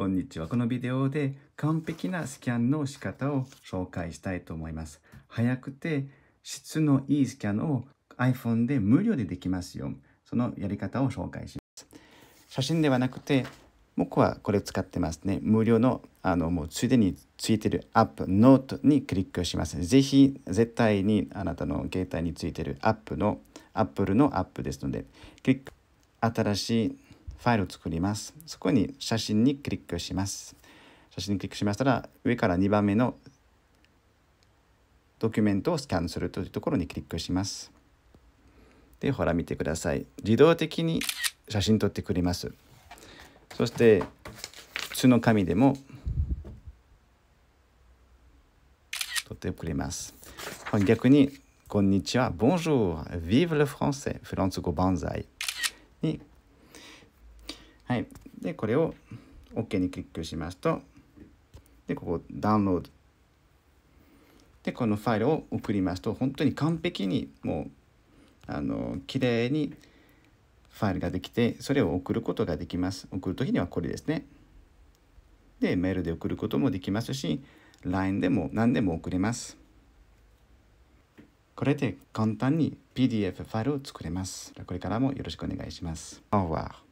こんにちは。このビデオで完璧なスキャンの仕方を紹介したいと思います。早くて質のいいスキャンを iPhone で無料でできますよ。そのやり方を紹介します。写真ではなくて僕はこれ使ってますね。無料の、あの、もうついでについてるアップノートにクリックします。ぜひ、絶対にあなたの携帯についてるアップの、Apple のアップですので、クリック、新しいファイルを作ります。そこに写真にクリックします。写真にクリックしましたら、上から2番目のドキュメントをスキャンするというところにクリックします。で、ほら見てください。自動的に写真撮ってくれます。そして、普通の紙でも撮ってくれます。逆に、こんにちは、bonjour, vive le français, フランス語万歳にはい。で、これを OK にクリックしますと、で、ここ、ダウンロード。で、このファイルを送りますと、本当に完璧にもう、あの、綺麗にファイルができて、それを送ることができます。送るときにはこれですね。で、メールで送ることもできますし、LINE でも何でも送れます。これで簡単に PDF ファイルを作れます。これからもよろしくお願いします。Au revoir.